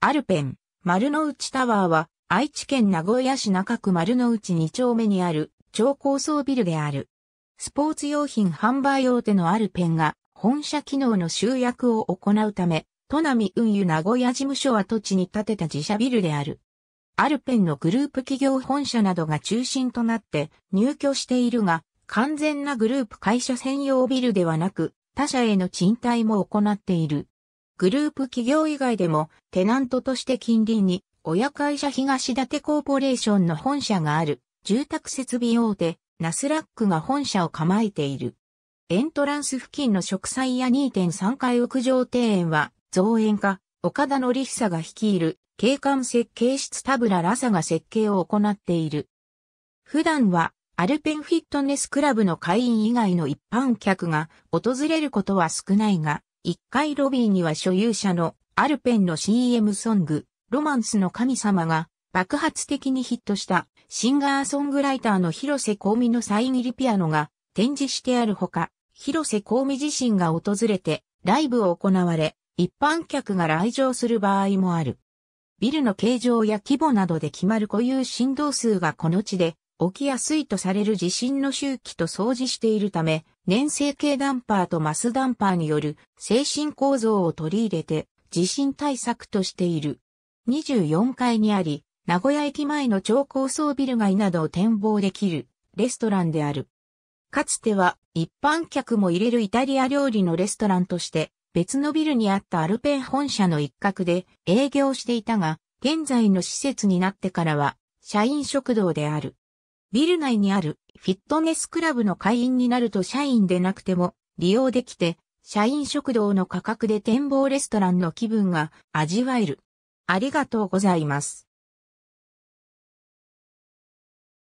アルペン、丸の内タワーは、愛知県名古屋市中区丸の内2丁目にある超高層ビルである。スポーツ用品販売大手のアルペンが本社機能の集約を行うため、都並運輸名古屋事務所跡地に建てた自社ビルである。アルペンのグループ企業本社などが中心となって入居しているが、完全なグループ会社専用ビルではなく、他社への賃貸も行っている。グループ企業以外でも、テナントとして近隣に、親会社東立コーポレーションの本社がある、住宅設備大手、ナスラックが本社を構えている。エントランス付近の植栽や2.3階屋上庭園は、造園家、岡田則久が率いる、景観設計室田村ラサが設計を行っている。普段は、アルペンフィットネスクラブの会員以外の一般客が訪れることは少ないが、1階ロビーには所有者のアルペンの CM ソング、ロマンスの神様が爆発的にヒットしたシンガーソングライターの広瀬香美のサイン入りピアノが展示してあるほか、広瀬香美自身が訪れてライブを行われ、一般客が来場する場合もある。ビルの形状や規模などで決まる固有振動数がこの地で起きやすいとされる地震の周期と相似しているため、粘性系ダンパーとマスダンパーによる精神構造を取り入れて地震対策としている。24階にあり、名古屋駅前の超高層ビル街などを展望できるレストランである。かつては一般客も入れるイタリア料理のレストランとして別のビルにあったアルペン本社の一角で営業していたが、現在の施設になってからは社員食堂である。ビル内にあるフィットネスクラブの会員になると社員でなくても利用できて、社員食堂の価格で展望レストランの気分が味わえる。ありがとうございます。